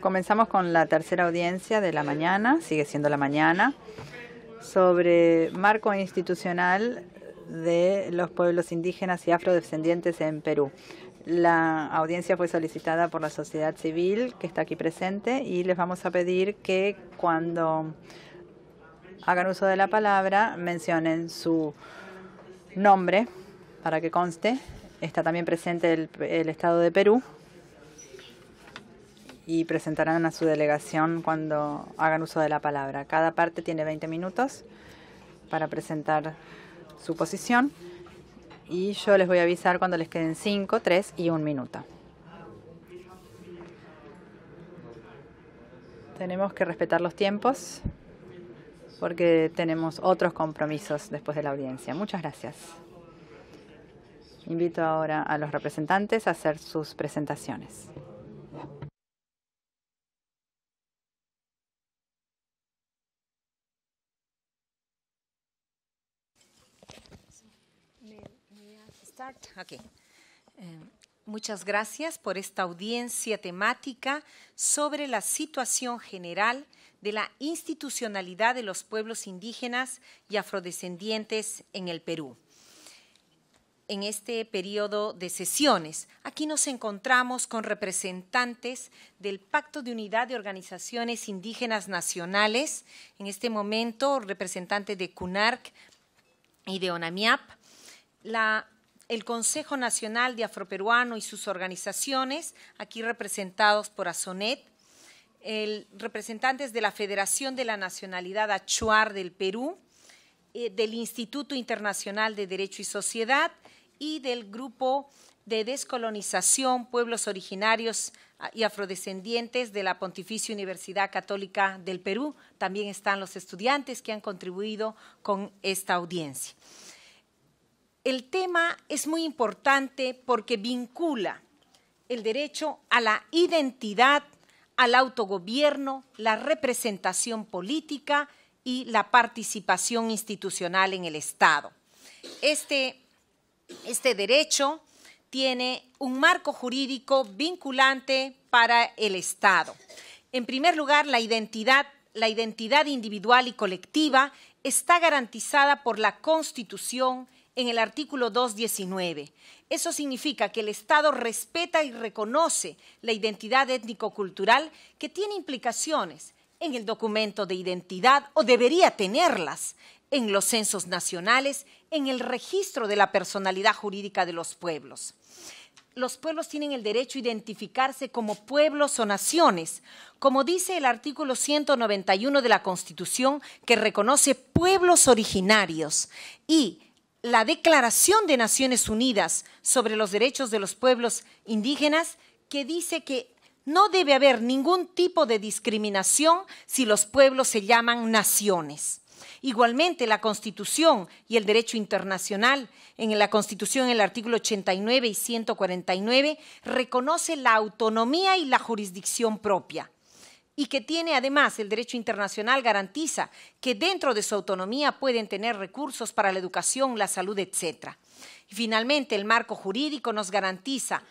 Comenzamos con la tercera audiencia de la mañana, sigue siendo la mañana, sobre marco institucional de los pueblos indígenas y afrodescendientes en Perú. La audiencia fue solicitada por la sociedad civil que está aquí presente y les vamos a pedir que cuando hagan uso de la palabra mencionen su nombre, para que conste. Está también presente el, Estado de Perú y presentarán a su delegación cuando hagan uso de la palabra. Cada parte tiene 20 minutos para presentar su posición y yo les voy a avisar cuando les queden 5, 3 y 1 minuto. Tenemos que respetar los tiempos porque tenemos otros compromisos después de la audiencia. Muchas gracias. Invito ahora a los representantes a hacer sus presentaciones. Eh, muchas gracias por esta audiencia temática sobre la situación general de la institucionalidad de los pueblos indígenas y afrodescendientes en el Perú. En este periodo de sesiones, aquí nos encontramos con representantes del Pacto de Unidad de Organizaciones Indígenas Nacionales, en este momento representantes de CUNARC y de ONAMIAP, el Consejo Nacional de Afroperuano y sus organizaciones, aquí representados por ASONET, representantes de la Federación de la Nacionalidad Achuar del Perú, eh, del Instituto Internacional de Derecho y Sociedad y del Grupo de Descolonización Pueblos Originarios y Afrodescendientes de la Pontificia Universidad Católica del Perú. También están los estudiantes que han contribuido con esta audiencia. El tema es muy importante porque vincula el derecho a la identidad al autogobierno, la representación política y la participación institucional en el Estado. Este, este, derecho tiene un marco jurídico vinculante para el Estado. En primer lugar, la identidad, la identidad individual y colectiva está garantizada por la Constitución, en el artículo 2.19. Eso significa que el Estado respeta y reconoce la identidad étnico-cultural que tiene implicaciones en el documento de identidad o debería tenerlas en los censos nacionales, en el registro de la personalidad jurídica de los pueblos. Los pueblos tienen el derecho a identificarse como pueblos o naciones, como dice el artículo 191 de la Constitución, que reconoce pueblos originarios y la Declaración de Naciones Unidas sobre los Derechos de los Pueblos Indígenas, que dice que no debe haber ningún tipo de discriminación si los pueblos se llaman naciones. Igualmente, la Constitución y el derecho internacional, en la Constitución, el artículo 89 y 149, reconoce la autonomía y la jurisdicción propia y que tiene además el derecho internacional garantiza que dentro de su autonomía pueden tener recursos para la educación, la salud, etcétera. Y finalmente, el marco jurídico nos garantiza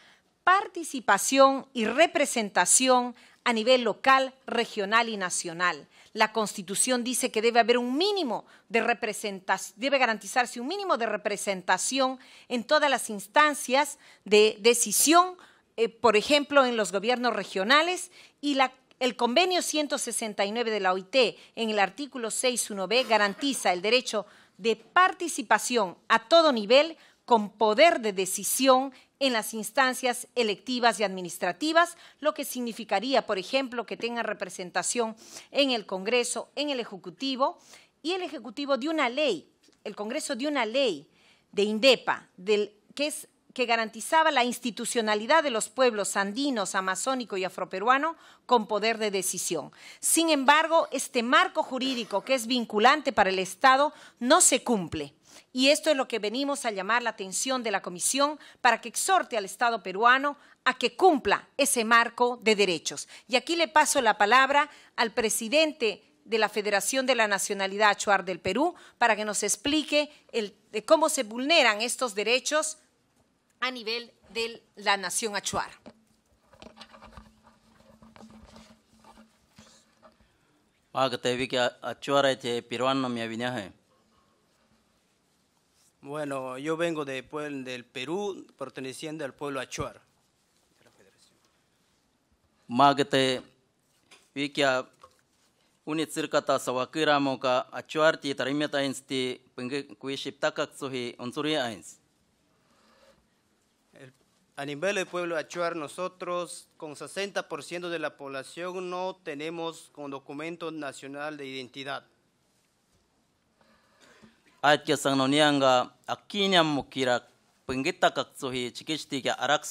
participación y representación a nivel local, regional y nacional. La Constitución dice que debe haber un mínimo de representación, debe garantizarse un mínimo de representación en todas las instancias de decisión, eh, por ejemplo, en los gobiernos regionales y la el convenio 169 de la OIT en el artículo 6.1b garantiza el derecho de participación a todo nivel con poder de decisión en las instancias electivas y administrativas, lo que significaría, por ejemplo, que tenga representación en el Congreso, en el Ejecutivo, y el Ejecutivo de una ley, el Congreso de una ley de INDEPA, del, que es que garantizaba la institucionalidad de los pueblos andinos, amazónico y afroperuano con poder de decisión. Sin embargo, este marco jurídico que es vinculante para el Estado no se cumple. Y esto es lo que venimos a llamar la atención de la Comisión para que exhorte al Estado peruano a que cumpla ese marco de derechos. Y aquí le paso la palabra al presidente de la Federación de la Nacionalidad Achuar del Perú para que nos explique cómo se vulneran estos derechos a nivel de la nación achuar. Ah, este, bueno, yo vengo de, del Perú, perteneciendo al pueblo achuar. Magte vikia uni tsirkata sawakira moka achuar ti tarimeta insti ti penge kuishiptakak suhi unsuri ains. A nivel del pueblo achuar, nosotros con 60% de la población no tenemos con documento nacional de identidad. Atya sangnonianga akinyam mukira pengita kaksohi chikishtiga arak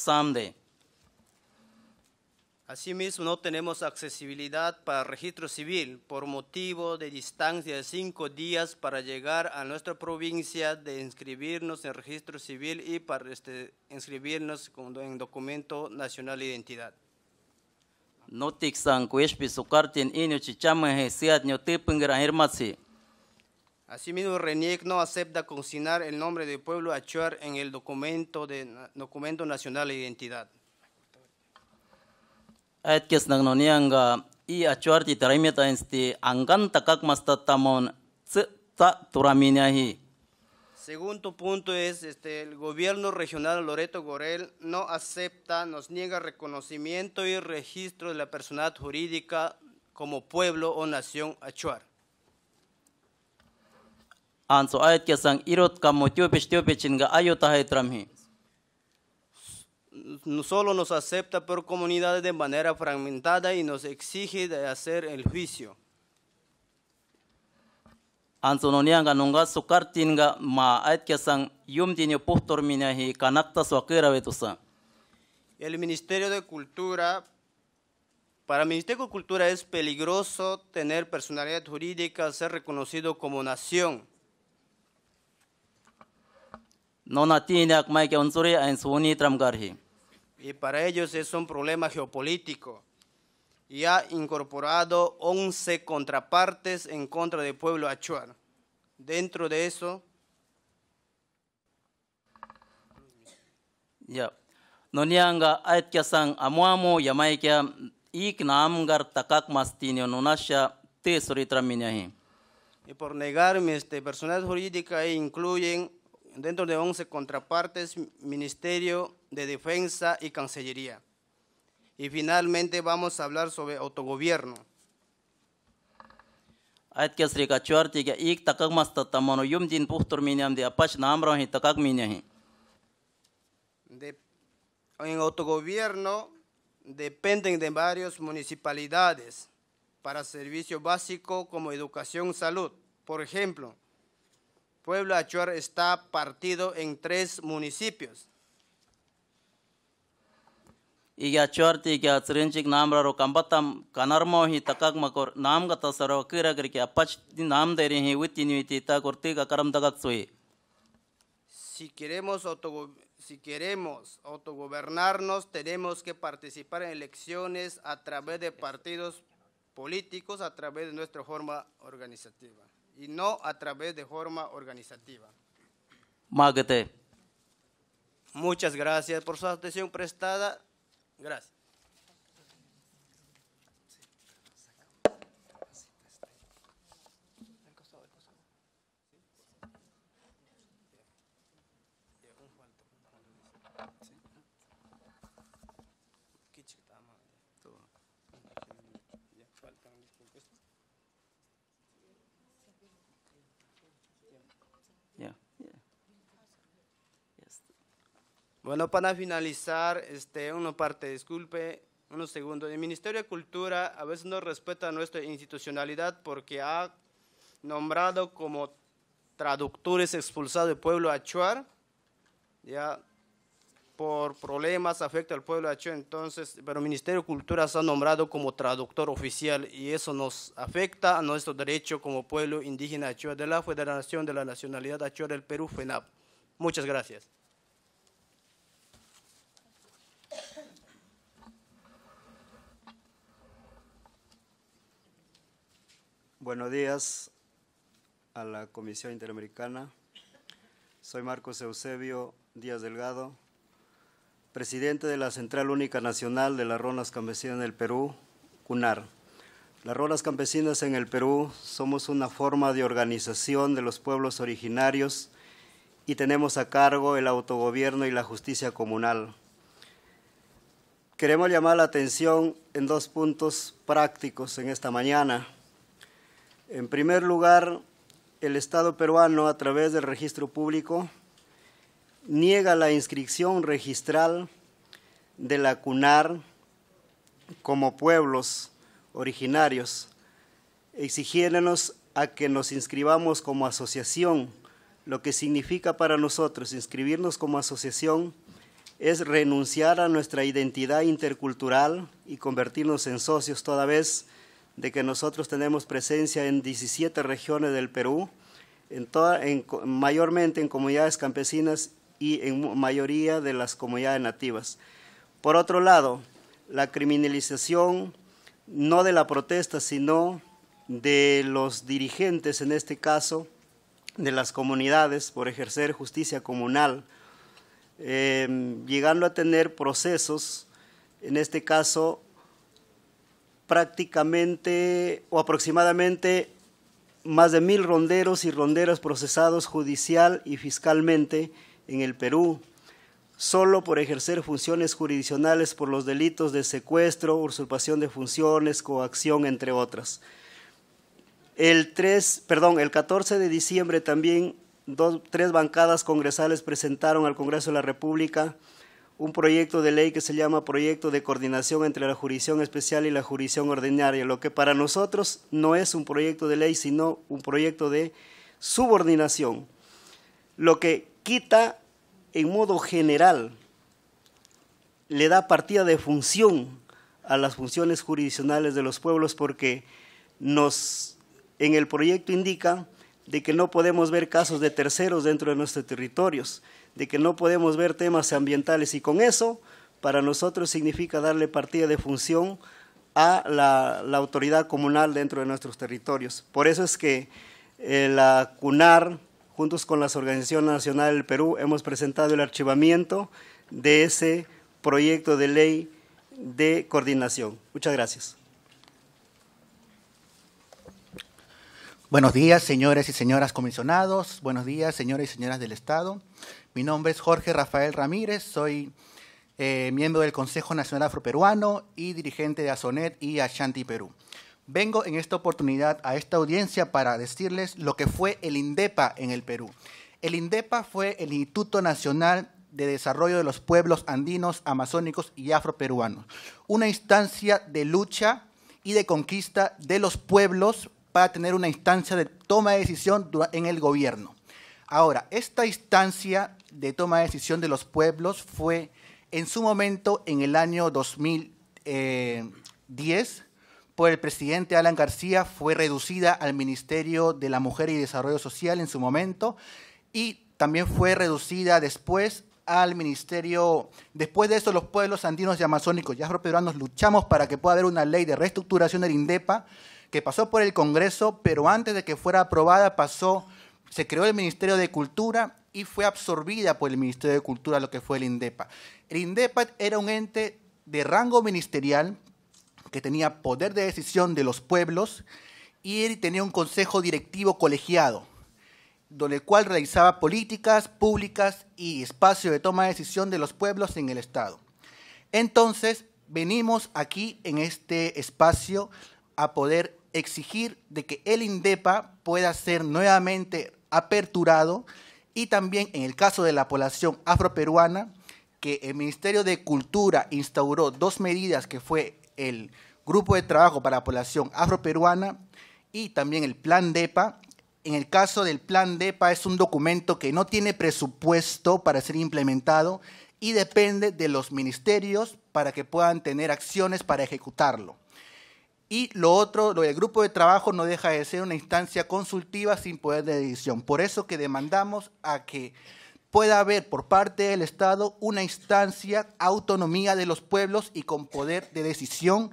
Asimismo, no tenemos accesibilidad para registro civil por motivo de distancia de cinco días para llegar a nuestra provincia, de inscribirnos en registro civil y para este, inscribirnos en documento nacional de identidad. Asimismo, RENIEC no acepta consignar el nombre del pueblo achuar en el documento, de, documento nacional de identidad. Այդքես նգնոնիանգա ի աչուարտի տրեմետա insti անգան տակակ մաստատամոն ծտա տուրամինյահի Segundo punto es, este, el gobierno regional Loreto Gorel no acepta, nos niega reconocimiento y registro de la personalidad jurídica como pueblo o nación achuar. Anzo ayat kesang irot kamotiopech tiopechinga ayotahai tramhi no solo nos acepta por comunidades de manera fragmentada y nos exige de hacer el juicio. El Ministerio de Cultura, para el Ministerio de Cultura es peligroso tener personalidad jurídica, ser reconocido como nación. No en y para ellos es un problema geopolítico y ha incorporado 11 contrapartes en contra del pueblo achuar. Dentro de eso, ya ik namgar takak te Y por negarme, este personal jurídica incluyen dentro de 11 contrapartes, Ministerio de Defensa y Cancillería. Y finalmente vamos a hablar sobre autogobierno. en autogobierno dependen de varias municipalidades para servicios básicos como educación, salud. Por ejemplo, Pueblo Achuar está partido en tres municipios. Si queremos, si queremos autogobernarnos, tenemos que participar en elecciones a través de partidos políticos, a través de nuestra forma organizativa y no a través de forma organizativa. Muchas gracias por su atención prestada. Gracias. Bueno, para finalizar, este, una parte, disculpe, unos segundos. El Ministerio de Cultura a veces no respeta nuestra institucionalidad porque ha nombrado como traductores expulsados del pueblo achuar, ya por problemas afecta al pueblo achuar, entonces, pero el Ministerio de Cultura se ha nombrado como traductor oficial y eso nos afecta a nuestro derecho como pueblo indígena achuar de la Federación de la Nacionalidad Achuar del Perú, FENAP. Muchas gracias. Buenos días a la Comisión Interamericana. Soy Marcos Eusebio Díaz Delgado, presidente de la Central Única Nacional de las Ronas Campesinas en el Perú, CUNAR. Las Ronas Campesinas en el Perú somos una forma de organización de los pueblos originarios y tenemos a cargo el autogobierno y la justicia comunal. Queremos llamar la atención en dos puntos prácticos en esta mañana. En primer lugar, el Estado peruano, a través del registro público, niega la inscripción registral de la CUNAR como pueblos originarios, exigiéndonos a que nos inscribamos como asociación. Lo que significa para nosotros inscribirnos como asociación es renunciar a nuestra identidad intercultural y convertirnos en socios toda vez de que nosotros tenemos presencia en 17 regiones del Perú, en toda, mayormente en comunidades campesinas y en mayoría de las comunidades nativas. Por otro lado, la criminalización no de la protesta, sino de los dirigentes, en este caso, de las comunidades por ejercer justicia comunal, eh, llegando a tener procesos, en este caso, prácticamente o aproximadamente más de mil ronderos y ronderas procesados judicial y fiscalmente en el Perú, solo por ejercer funciones jurisdiccionales por los delitos de secuestro, usurpación de funciones, coacción, entre otras. El, el 14 de diciembre también tres bancadas congresales presentaron al Congreso de la República un proyecto de ley que se llama Proyecto de Coordinación entre la Jurisdicción Especial y la Jurisdicción Ordinaria, lo que para nosotros no es un proyecto de ley, sino un proyecto de subordinación, lo que quita en modo general, le da partida de función a las funciones jurisdiccionales de los pueblos porque nos en el proyecto indica de que no podemos ver casos de terceros dentro de nuestros territorios, de que no podemos ver temas ambientales y con eso para nosotros significa darle partida de función a la, autoridad comunal dentro de nuestros territorios. Por eso es que eh, la CUNAR, juntos con la Organización Nacional del Perú, hemos presentado el archivamiento de ese proyecto de ley de coordinación. Muchas gracias. Buenos días, señores y señoras comisionados. Buenos días, señores y señoras del Estado. Mi nombre es Jorge Rafael Ramírez, soy eh, miembro del Consejo Nacional Afroperuano y dirigente de ASONET y Ashanti Perú. Vengo en esta oportunidad a esta audiencia para decirles lo que fue el INDEPA en el Perú. El INDEPA fue el Instituto Nacional de Desarrollo de los Pueblos Andinos, Amazónicos y Afroperuanos, una instancia de lucha y de conquista de los pueblos para tener una instancia de toma de decisión en el gobierno. Ahora, esta instancia de toma de decisión de los pueblos fue en su momento en el año 2010 por el presidente Alan García fue reducida al Ministerio de la Mujer y Desarrollo Social en su momento y también fue reducida después al Ministerio. Después de eso, los pueblos andinos y amazónicos y afroperuanos luchamos para que pueda haber una ley de reestructuración del INDEPA que pasó por el Congreso, pero antes de que fuera aprobada pasó, se creó el Ministerio de Cultura y fue absorbida por el Ministerio de Cultura, lo que fue el INDEPA. El INDEPA era un ente de rango ministerial que tenía poder de decisión de los pueblos y tenía un consejo directivo colegiado, donde el cual realizaba políticas públicas y espacio de toma de decisión de los pueblos en el Estado. Entonces, venimos aquí en este espacio a poder exigir de que el INDEPA pueda ser nuevamente aperturado y también en el caso de la población afroperuana, que el Ministerio de Cultura instauró dos medidas que fue el Grupo de Trabajo para la Población Afroperuana y también el Plan DEPA. En el caso del Plan DEPA es un documento que no tiene presupuesto para ser implementado y depende de los ministerios para que puedan tener acciones para ejecutarlo. Y lo otro, lo del grupo de trabajo no deja de ser una instancia consultiva sin poder de decisión. Por eso que demandamos a que pueda haber por parte del Estado una instancia autonomía de los pueblos y con poder de decisión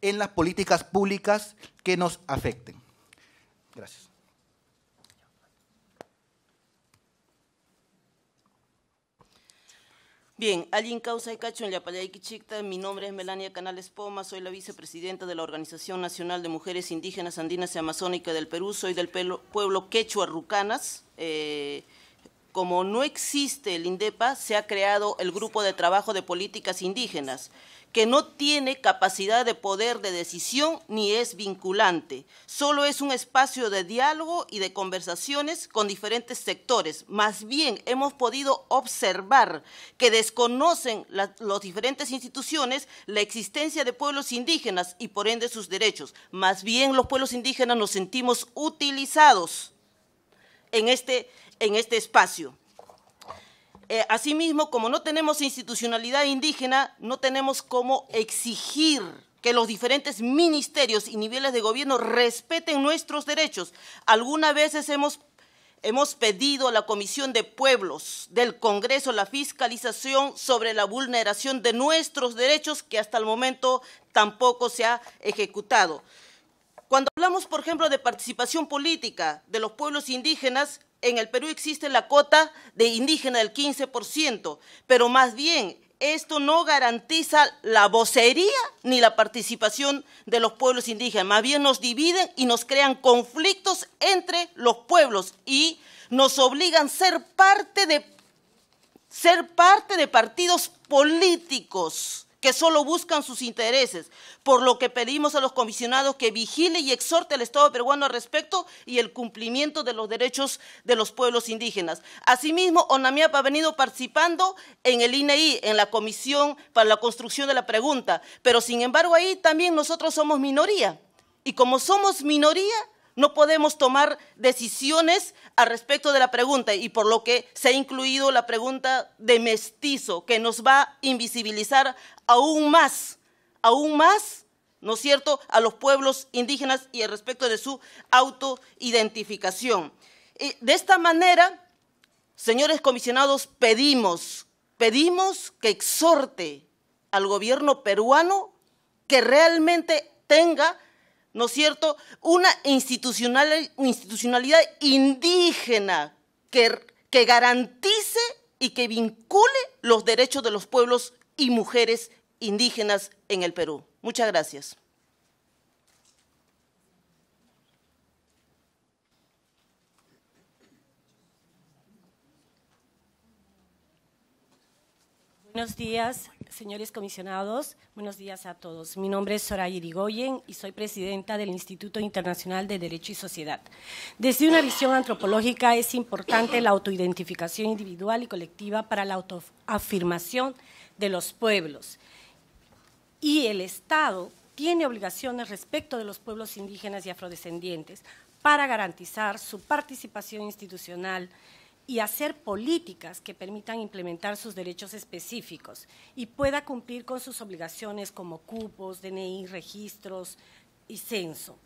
en las políticas públicas que nos afecten. Gracias. Bien, en Causa y cacho en la Quichita, mi nombre es Melania Canales Poma, soy la vicepresidenta de la Organización Nacional de Mujeres Indígenas Andinas y Amazónicas del Perú, soy del pueblo quechua Rucanas. Eh, como no existe el INDEPA, se ha creado el Grupo de Trabajo de Políticas Indígenas, que no tiene capacidad de poder de decisión ni es vinculante. Solo es un espacio de diálogo y de conversaciones con diferentes sectores. Más bien hemos podido observar que desconocen las diferentes instituciones la existencia de pueblos indígenas y por ende sus derechos. Más bien los pueblos indígenas nos sentimos utilizados en este en este espacio. Eh, asimismo, como no tenemos institucionalidad indígena, no tenemos cómo exigir que los diferentes ministerios y niveles de gobierno respeten nuestros derechos. Algunas veces hemos, hemos pedido a la Comisión de Pueblos del Congreso la fiscalización sobre la vulneración de nuestros derechos que hasta el momento tampoco se ha ejecutado. Cuando hablamos, por ejemplo, de participación política de los pueblos indígenas, en el Perú existe la cota de indígena del 15%, pero más bien esto no garantiza la vocería ni la participación de los pueblos indígenas, más bien nos dividen y nos crean conflictos entre los pueblos y nos obligan a ser parte de, ser parte de partidos políticos que solo buscan sus intereses, por lo que pedimos a los comisionados que vigile y exhorte al Estado peruano al respecto y el cumplimiento de los derechos de los pueblos indígenas. Asimismo, ONAMIAP ha venido participando en el INEI, e en la Comisión para la Construcción de la Pregunta, pero sin embargo ahí también nosotros somos minoría. Y como somos minoría, no podemos tomar decisiones al respecto de la pregunta y por lo que se ha incluido la pregunta de mestizo, que nos va a invisibilizar aún más, aún más, ¿no es cierto?, a los pueblos indígenas y al respecto de su autoidentificación. De esta manera, señores comisionados, pedimos, pedimos que exhorte al gobierno peruano que realmente tenga ¿no es cierto? Una institucionalidad indígena que, que garantice y que vincule los derechos de los pueblos y mujeres indígenas en el Perú. Muchas gracias. Buenos días señores comisionados, buenos días a todos. Mi nombre es Soraya Irigoyen y soy presidenta del Instituto Internacional de Derecho y Sociedad. Desde una visión antropológica es importante la autoidentificación individual y colectiva para la autoafirmación de los pueblos. Y el Estado tiene obligaciones respecto de los pueblos indígenas y afrodescendientes para garantizar su participación institucional, y hacer políticas que permitan implementar sus derechos específicos y pueda cumplir con sus obligaciones como cupos, DNI, registros y censo.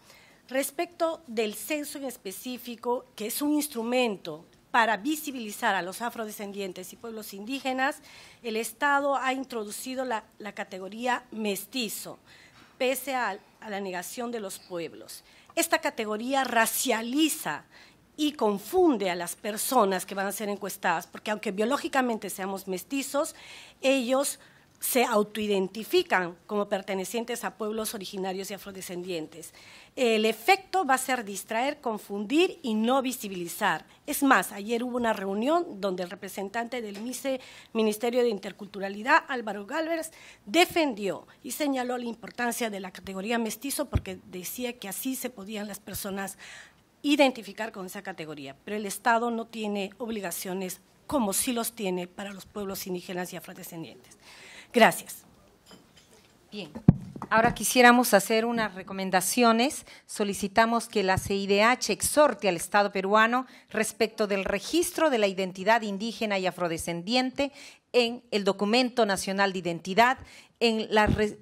Respecto del censo en específico, que es un instrumento para visibilizar a los afrodescendientes y pueblos indígenas, el Estado ha introducido la, categoría mestizo, pese a la negación de los pueblos. Esta categoría racializa y confunde a las personas que van a ser encuestadas, porque aunque biológicamente seamos mestizos, ellos se autoidentifican como pertenecientes a pueblos originarios y afrodescendientes. El efecto va a ser distraer, confundir y no visibilizar. Es más, ayer hubo una reunión donde el representante del MICE, Ministerio de Interculturalidad, Álvaro Gálvez, defendió y señaló la importancia de la categoría mestizo porque decía que así se podían las personas identificar con esa categoría, pero el Estado no tiene obligaciones como si los tiene para los pueblos indígenas y afrodescendientes. Gracias. Bien, ahora quisiéramos hacer unas recomendaciones. Solicitamos que la CIDH exhorte al Estado peruano respecto del registro de la identidad indígena y afrodescendiente en el Documento Nacional de Identidad en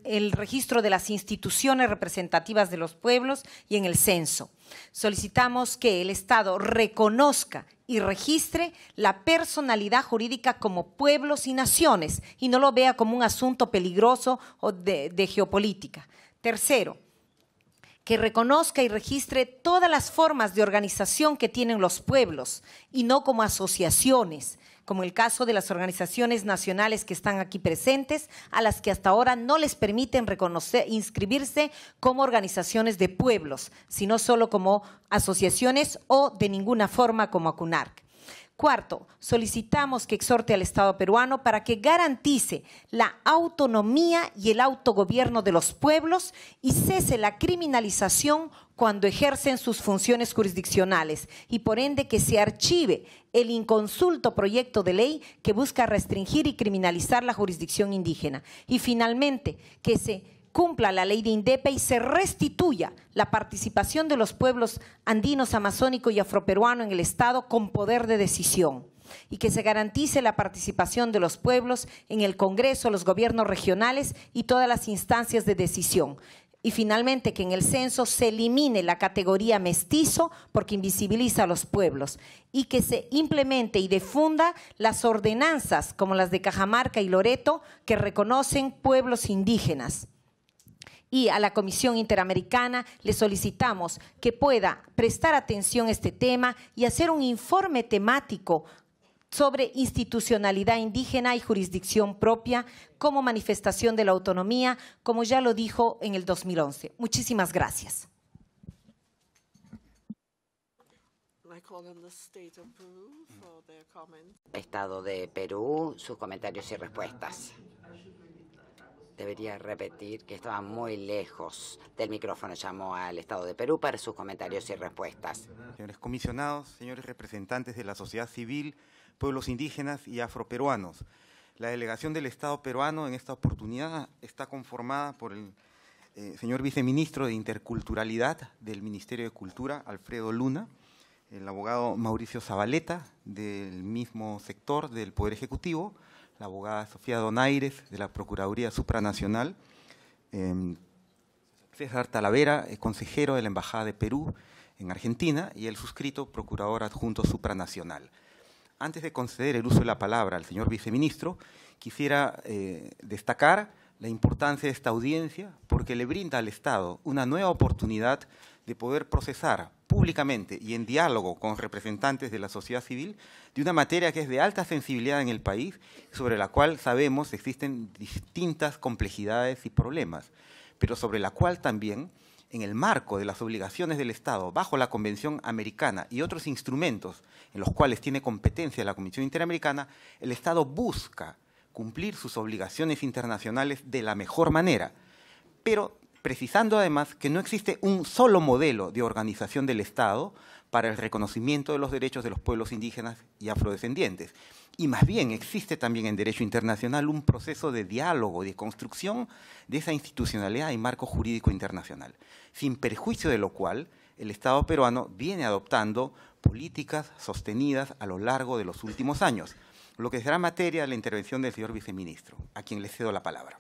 el registro de las instituciones representativas de los pueblos y en el censo. Solicitamos que el Estado reconozca y registre la personalidad jurídica como pueblos y naciones y no lo vea como un asunto peligroso o de, de geopolítica. Tercero, que reconozca y registre todas las formas de organización que tienen los pueblos y no como asociaciones, como el caso de las organizaciones nacionales que están aquí presentes, a las que hasta ahora no les permiten reconocer, inscribirse como organizaciones de pueblos, sino solo como asociaciones o de ninguna forma como ACUNARC. Cuarto, solicitamos que exhorte al Estado peruano para que garantice la autonomía y el autogobierno de los pueblos y cese la criminalización cuando ejercen sus funciones jurisdiccionales y por ende que se archive el inconsulto proyecto de ley que busca restringir y criminalizar la jurisdicción indígena. Y finalmente, que se cumpla la ley de INDEPE y se restituya la participación de los pueblos andinos, amazónico y afroperuano en el Estado con poder de decisión y que se garantice la participación de los pueblos en el Congreso, los gobiernos regionales y todas las instancias de decisión. Y finalmente, que en el censo se elimine la categoría mestizo porque invisibiliza a los pueblos y que se implemente y defunda las ordenanzas como las de Cajamarca y Loreto que reconocen pueblos indígenas y a la Comisión Interamericana le solicitamos que pueda prestar atención a este tema y hacer un informe temático sobre institucionalidad indígena y jurisdicción propia como manifestación de la autonomía, como ya lo dijo en el 2011. Muchísimas gracias. Estado de Perú, sus comentarios y respuestas debería repetir que estaba muy lejos del micrófono. Llamó al Estado de Perú para sus comentarios y respuestas. Señores comisionados, señores representantes de la sociedad civil, pueblos indígenas y afroperuanos, la delegación del Estado peruano en esta oportunidad está conformada por el eh, señor viceministro de Interculturalidad del Ministerio de Cultura, Alfredo Luna, el abogado Mauricio Zabaleta, del mismo sector del Poder Ejecutivo, la abogada Sofía Donaires de la Procuraduría Supranacional, em, César Talavera, consejero de la Embajada de Perú en Argentina, y el suscrito Procurador Adjunto Supranacional. Antes de conceder el uso de la palabra al señor viceministro, quisiera eh, destacar la importancia de esta audiencia porque le brinda al Estado una nueva oportunidad de poder procesar públicamente y en diálogo con representantes de la sociedad civil de una materia que es de alta sensibilidad en el país, sobre la cual sabemos existen distintas complejidades y problemas, pero sobre la cual también en el marco de las obligaciones del Estado bajo la Convención Americana y otros instrumentos en los cuales tiene competencia la Comisión Interamericana, el Estado busca cumplir sus obligaciones internacionales de la mejor manera, pero precisando además que no existe un solo modelo de organización del Estado para el reconocimiento de los derechos de los pueblos indígenas y afrodescendientes. Y más bien existe también en derecho internacional un proceso de diálogo, de construcción de esa institucionalidad y marco jurídico internacional, sin perjuicio de lo cual el Estado peruano viene adoptando políticas sostenidas a lo largo de los últimos años, lo que será materia de la intervención del señor viceministro, a quien le cedo la palabra.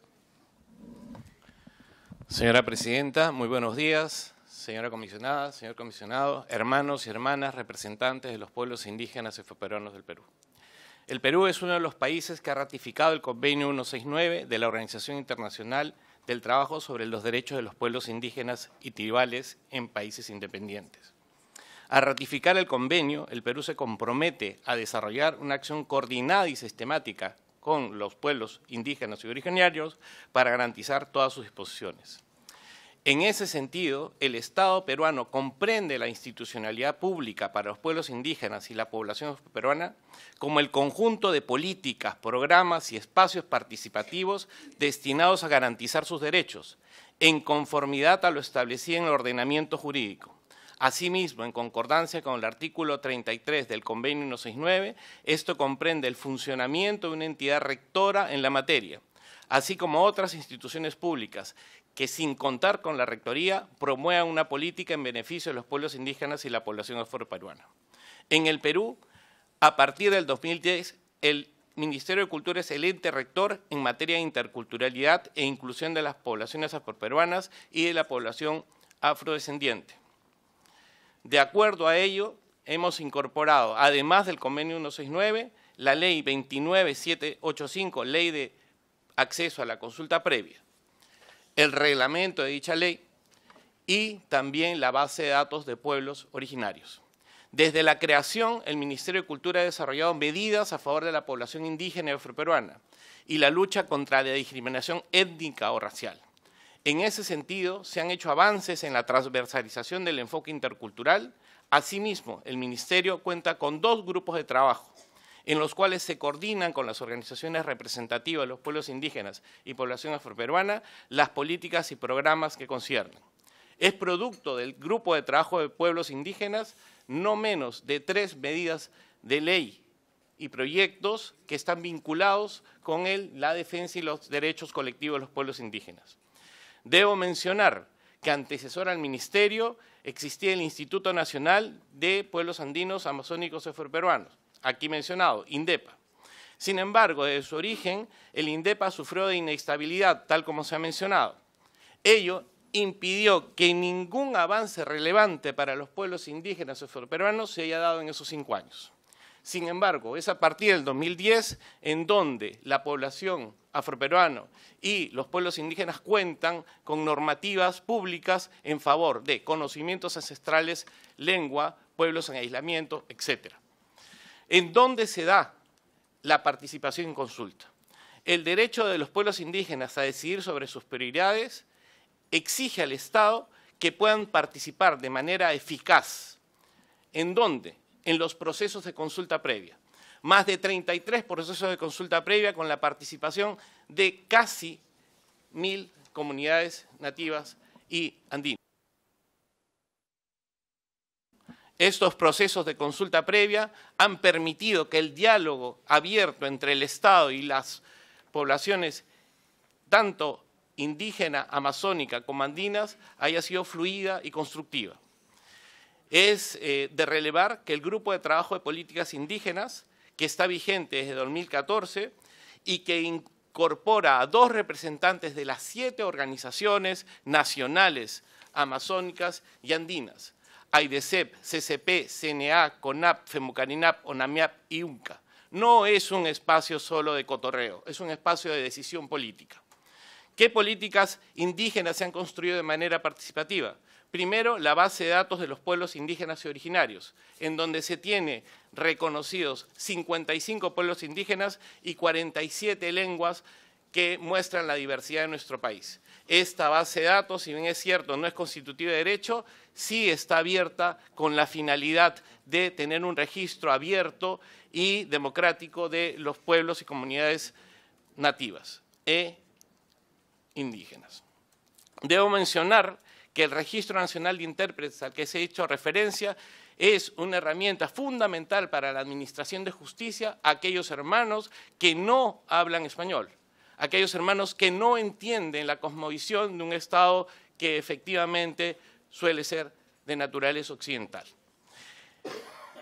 Señora Presidenta, muy buenos días. Señora Comisionada, señor Comisionado, hermanos y hermanas representantes de los pueblos indígenas afroperuanos del Perú. El Perú es uno de los países que ha ratificado el Convenio 169 de la Organización Internacional del Trabajo sobre los Derechos de los Pueblos Indígenas y Tribales en Países Independientes. Al ratificar el convenio, el Perú se compromete a desarrollar una acción coordinada y sistemática con los pueblos indígenas y originarios para garantizar todas sus disposiciones. En ese sentido, el Estado peruano comprende la institucionalidad pública para los pueblos indígenas y la población peruana como el conjunto de políticas, programas y espacios participativos destinados a garantizar sus derechos, en conformidad a lo establecido en el ordenamiento jurídico. Asimismo, en concordancia con el artículo 33 del convenio 169, esto comprende el funcionamiento de una entidad rectora en la materia, así como otras instituciones públicas que sin contar con la rectoría promuevan una política en beneficio de los pueblos indígenas y la población afroperuana. En el Perú, a partir del 2010, el Ministerio de Cultura es el ente rector en materia de interculturalidad e inclusión de las poblaciones afroperuanas y de la población afrodescendiente. De acuerdo a ello, hemos incorporado, además del convenio 169, la ley 29785, ley de acceso a la consulta previa, el reglamento de dicha ley y también la base de datos de pueblos originarios. Desde la creación, el Ministerio de Cultura ha desarrollado medidas a favor de la población indígena y afroperuana y la lucha contra la discriminación étnica o racial. En ese sentido, se han hecho avances en la transversalización del enfoque intercultural. Asimismo, el Ministerio cuenta con dos grupos de trabajo, en los cuales se coordinan con las organizaciones representativas de los pueblos indígenas y población afroperuana las políticas y programas que conciernen. Es producto del Grupo de Trabajo de Pueblos Indígenas no menos de tres medidas de ley y proyectos que están vinculados con la defensa y los derechos colectivos de los pueblos indígenas. Debo mencionar que antecesor al ministerio existía el Instituto Nacional de Pueblos Andinos, Amazónicos y Afroperuanos, aquí mencionado, INDEPA. Sin embargo, desde su origen, el INDEPA sufrió de inestabilidad, tal como se ha mencionado. Ello impidió que ningún avance relevante para los pueblos indígenas o afroperuanos se haya dado en esos cinco años. Sin embargo, es a partir del 2010 en donde la población afroperuana y los pueblos indígenas cuentan con normativas públicas en favor de conocimientos ancestrales, lengua, pueblos en aislamiento, etc. ¿En dónde se da la participación en consulta? El derecho de los pueblos indígenas a decidir sobre sus prioridades exige al Estado que puedan participar de manera eficaz. ¿En dónde? en los procesos de consulta previa. Más de 33 procesos de consulta previa con la participación de casi mil comunidades nativas y andinas. Estos procesos de consulta previa han permitido que el diálogo abierto entre el Estado y las poblaciones, tanto indígena, amazónica como andinas, haya sido fluida y constructiva. Es eh, de relevar que el Grupo de Trabajo de Políticas Indígenas, que está vigente desde 2014 y que incorpora a dos representantes de las siete organizaciones nacionales amazónicas y andinas, AIDESEP, CCP, CNA, CONAP, FEMUCANINAP, ONAMIAP y UNCA. No es un espacio solo de cotorreo, es un espacio de decisión política. ¿Qué políticas indígenas se han construido de manera participativa? Primero, la base de datos de los pueblos indígenas y originarios, en donde se tiene reconocidos 55 pueblos indígenas y 47 lenguas que muestran la diversidad de nuestro país. Esta base de datos, si bien es cierto, no es constitutiva de derecho, sí está abierta con la finalidad de tener un registro abierto y democrático de los pueblos y comunidades nativas e indígenas. Debo mencionar que el Registro Nacional de Intérpretes al que se ha hecho referencia es una herramienta fundamental para la Administración de Justicia a aquellos hermanos que no hablan español, aquellos hermanos que no entienden la cosmovisión de un Estado que efectivamente suele ser de naturaleza occidental.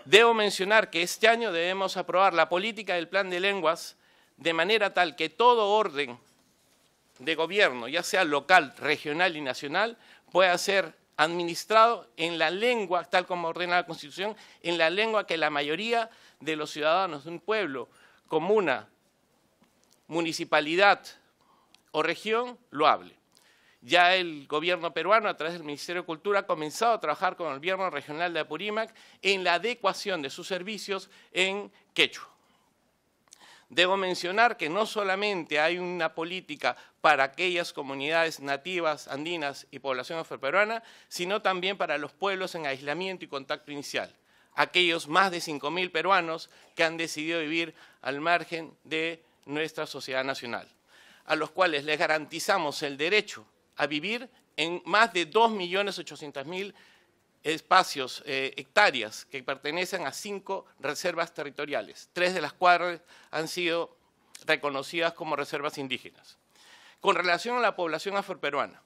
Debo mencionar que este año debemos aprobar la política del plan de lenguas de manera tal que todo orden de gobierno, ya sea local, regional y nacional, pueda ser administrado en la lengua, tal como ordena la Constitución, en la lengua que la mayoría de los ciudadanos de un pueblo, comuna, municipalidad o región lo hable. Ya el gobierno peruano, a través del Ministerio de Cultura, ha comenzado a trabajar con el gobierno regional de Apurímac en la adecuación de sus servicios en quechua. Debo mencionar que no solamente hay una política para aquellas comunidades nativas, andinas y población afroperuana, sino también para los pueblos en aislamiento y contacto inicial, aquellos más de 5.000 peruanos que han decidido vivir al margen de nuestra sociedad nacional, a los cuales les garantizamos el derecho a vivir en más de 2.800.000 espacios, eh, hectáreas que pertenecen a cinco reservas territoriales, tres de las cuales han sido reconocidas como reservas indígenas. Con relación a la población afroperuana,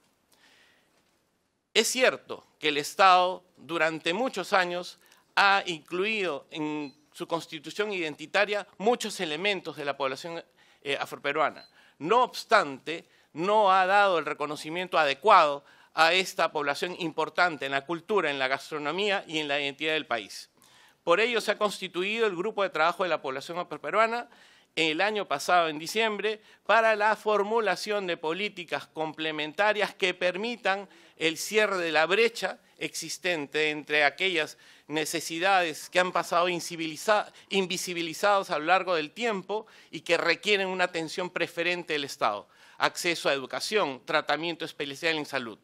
es cierto que el Estado durante muchos años ha incluido en su constitución identitaria muchos elementos de la población eh, afroperuana. No obstante, no ha dado el reconocimiento adecuado a esta población importante en la cultura, en la gastronomía y en la identidad del país. Por ello se ha constituido el Grupo de Trabajo de la Población en el año pasado, en diciembre, para la formulación de políticas complementarias que permitan el cierre de la brecha existente entre aquellas necesidades que han pasado invisibilizadas a lo largo del tiempo y que requieren una atención preferente del Estado, acceso a educación, tratamiento especial en salud.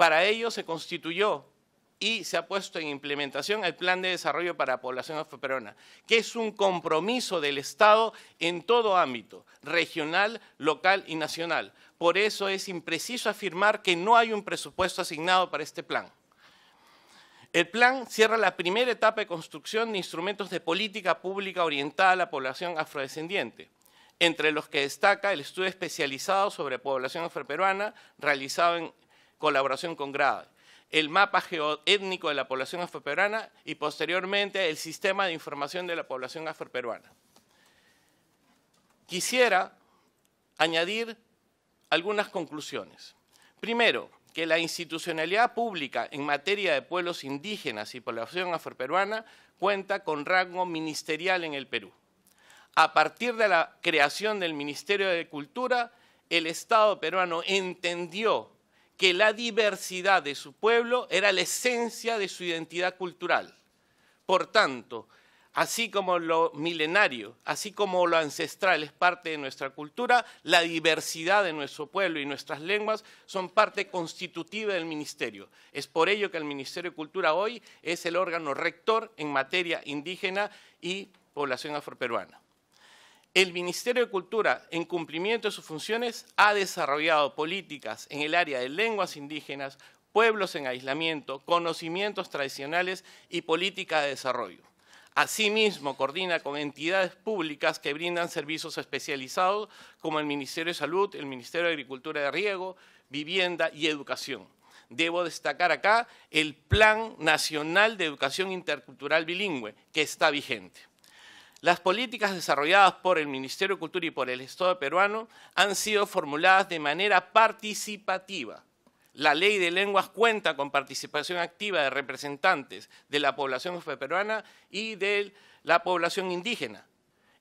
Para ello se constituyó y se ha puesto en implementación el Plan de Desarrollo para la Población Afroperuana, que es un compromiso del Estado en todo ámbito, regional, local y nacional. Por eso es impreciso afirmar que no hay un presupuesto asignado para este plan. El plan cierra la primera etapa de construcción de instrumentos de política pública orientada a la población afrodescendiente entre los que destaca el estudio especializado sobre población afroperuana realizado en colaboración con GRAD, el mapa geoétnico de la población afroperuana y posteriormente el sistema de información de la población afroperuana. Quisiera añadir algunas conclusiones. Primero, que la institucionalidad pública en materia de pueblos indígenas y población afroperuana cuenta con rango ministerial en el Perú. A partir de la creación del Ministerio de Cultura, el Estado peruano entendió que la diversidad de su pueblo era la esencia de su identidad cultural. Por tanto, así como lo milenario, así como lo ancestral es parte de nuestra cultura, la diversidad de nuestro pueblo y nuestras lenguas son parte constitutiva del Ministerio. Es por ello que el Ministerio de Cultura hoy es el órgano rector en materia indígena y población afroperuana. El Ministerio de Cultura, en cumplimiento de sus funciones, ha desarrollado políticas en el área de lenguas indígenas, pueblos en aislamiento, conocimientos tradicionales y política de desarrollo. Asimismo, coordina con entidades públicas que brindan servicios especializados como el Ministerio de Salud, el Ministerio de Agricultura de Riego, Vivienda y Educación. Debo destacar acá el Plan Nacional de Educación Intercultural Bilingüe, que está vigente. Las políticas desarrolladas por el Ministerio de Cultura y por el Estado peruano han sido formuladas de manera participativa. La ley de lenguas cuenta con participación activa de representantes de la población peruana y de la población indígena.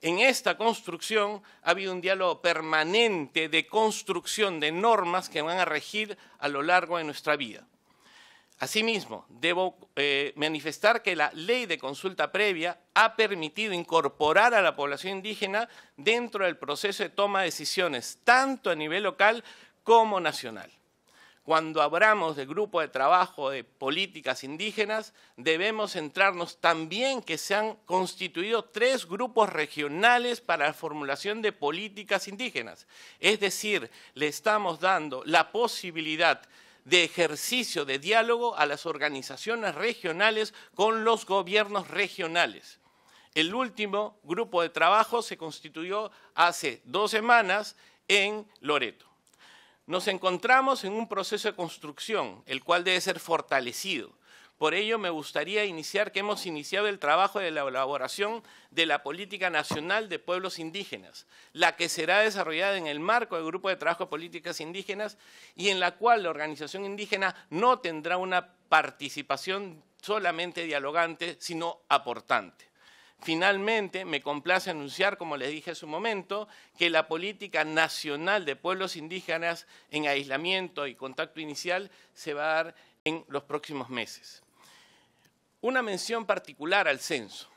En esta construcción ha habido un diálogo permanente de construcción de normas que van a regir a lo largo de nuestra vida. Asimismo, debo eh, manifestar que la ley de consulta previa ha permitido incorporar a la población indígena dentro del proceso de toma de decisiones, tanto a nivel local como nacional. Cuando hablamos de grupo de trabajo de políticas indígenas, debemos centrarnos también que se han constituido tres grupos regionales para la formulación de políticas indígenas. Es decir, le estamos dando la posibilidad de ejercicio de diálogo a las organizaciones regionales con los gobiernos regionales. El último grupo de trabajo se constituyó hace dos semanas en Loreto. Nos encontramos en un proceso de construcción, el cual debe ser fortalecido. Por ello, me gustaría iniciar que hemos iniciado el trabajo de la elaboración de la Política Nacional de Pueblos Indígenas, la que será desarrollada en el marco del Grupo de Trabajo de Políticas Indígenas y en la cual la organización indígena no tendrá una participación solamente dialogante, sino aportante. Finalmente, me complace anunciar, como les dije hace un momento, que la política nacional de pueblos indígenas en aislamiento y contacto inicial se va a dar en los próximos meses una mención particular al censo.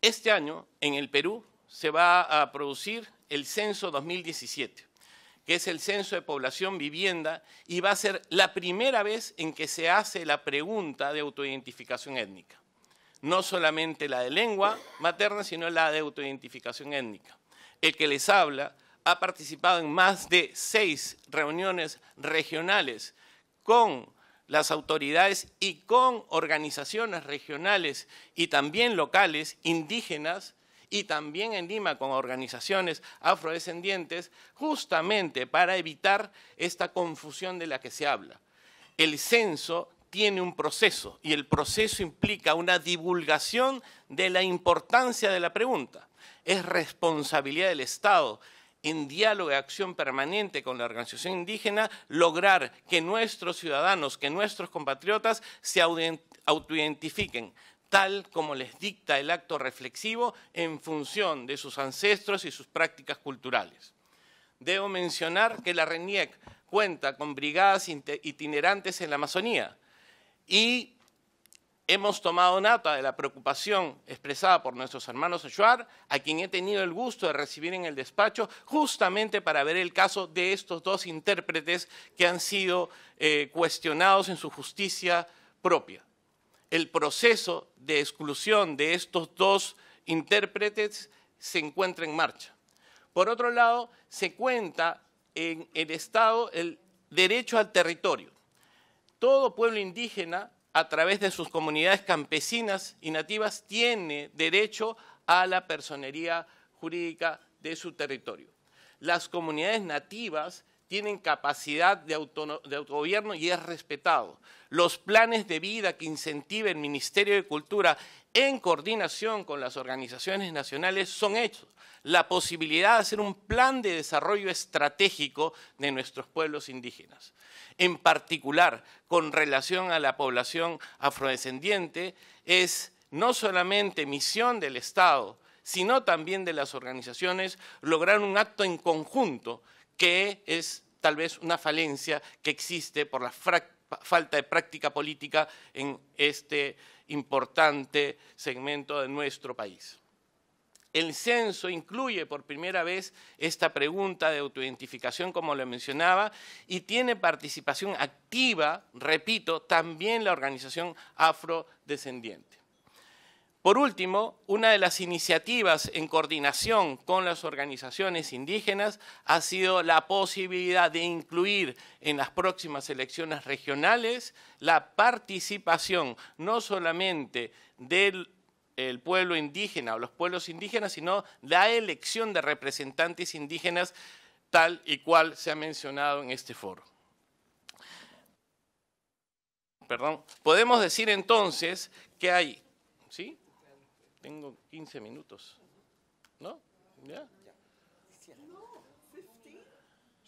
Este año en el Perú se va a producir el censo 2017, que es el censo de población vivienda y va a ser la primera vez en que se hace la pregunta de autoidentificación étnica. No solamente la de lengua materna, sino la de autoidentificación étnica. El que les habla ha participado en más de seis reuniones regionales con las autoridades y con organizaciones regionales y también locales, indígenas, y también en Lima con organizaciones afrodescendientes, justamente para evitar esta confusión de la que se habla. El censo tiene un proceso y el proceso implica una divulgación de la importancia de la pregunta. Es responsabilidad del Estado en diálogo y acción permanente con la organización indígena, lograr que nuestros ciudadanos, que nuestros compatriotas se autoidentifiquen tal como les dicta el acto reflexivo en función de sus ancestros y sus prácticas culturales. Debo mencionar que la RENIEC cuenta con brigadas itinerantes en la Amazonía y Hemos tomado nota de la preocupación expresada por nuestros hermanos Ayuar, a quien he tenido el gusto de recibir en el despacho, justamente para ver el caso de estos dos intérpretes que han sido eh, cuestionados en su justicia propia. El proceso de exclusión de estos dos intérpretes se encuentra en marcha. Por otro lado, se cuenta en el Estado el derecho al territorio. Todo pueblo indígena a través de sus comunidades campesinas y nativas, tiene derecho a la personería jurídica de su territorio. Las comunidades nativas tienen capacidad de, autogobierno y es respetado. Los planes de vida que incentiva el Ministerio de Cultura en coordinación con las organizaciones nacionales son hechos. La posibilidad de hacer un plan de desarrollo estratégico de nuestros pueblos indígenas en particular con relación a la población afrodescendiente, es no solamente misión del Estado, sino también de las organizaciones, lograr un acto en conjunto que es tal vez una falencia que existe por la falta de práctica política en este importante segmento de nuestro país. El censo incluye por primera vez esta pregunta de autoidentificación, como le mencionaba, y tiene participación activa, repito, también la organización afrodescendiente. Por último, una de las iniciativas en coordinación con las organizaciones indígenas ha sido la posibilidad de incluir en las próximas elecciones regionales la participación no solamente del el pueblo indígena o los pueblos indígenas, sino la elección de representantes indígenas tal y cual se ha mencionado en este foro. Perdón. Podemos decir entonces que hay, ¿sí? Tengo 15 minutos. ¿No? ¿Ya?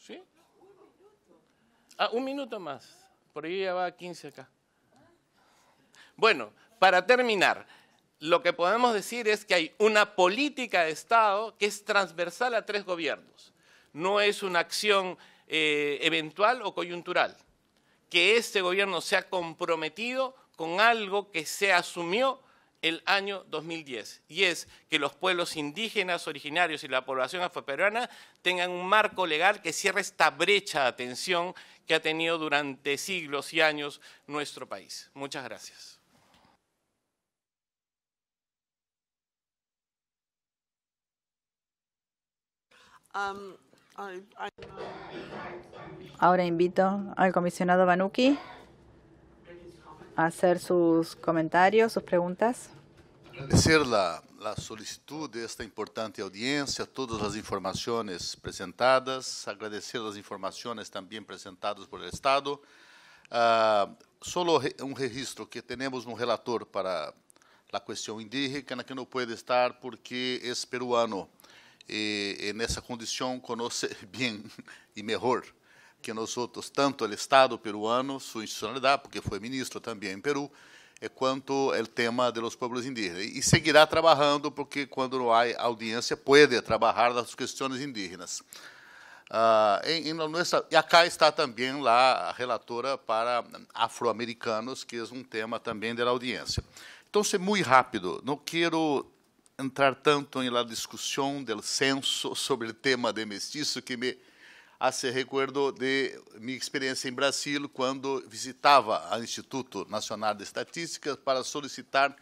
¿Sí? Ah, un minuto más. Por ahí ya va 15 acá. Bueno, para terminar, lo que podemos decir es que hay una política de Estado que es transversal a tres gobiernos. No es una acción eh, eventual o coyuntural. Que este gobierno se ha comprometido con algo que se asumió el año 2010, y es que los pueblos indígenas originarios y la población afroperuana tengan un marco legal que cierre esta brecha de atención que ha tenido durante siglos y años nuestro país. Muchas gracias. Ahora invito al comisionado Banuki a hacer sus comentarios, sus preguntas. Agradecer la, solicitud de esta importante audiencia, todas las informaciones presentadas, agradecer las informaciones también presentadas por el Estado. Ah, solo un registro que tenemos un relator para la cuestión indígena que no puede estar porque es peruano. e, e nessa condição conhece bem e melhor que nós outros tanto o Estado peruano, sua institucionalidade, porque foi ministro também em Peru, quanto o tema dos povos indígenas. E seguirá trabalhando, porque quando não há audiência, pode trabalhar das questões indígenas. Uh, em, em nossa, e acá está também lá a relatora para afro-americanos, que é um tema também da audiência. Então, ser é muito rápido, não quero entrar tanto em la discussão del censo sobre o tema de mestiço que me hace recuerdo de minha experiência em Brasil, quando visitava o Instituto Nacional de Estatística para solicitar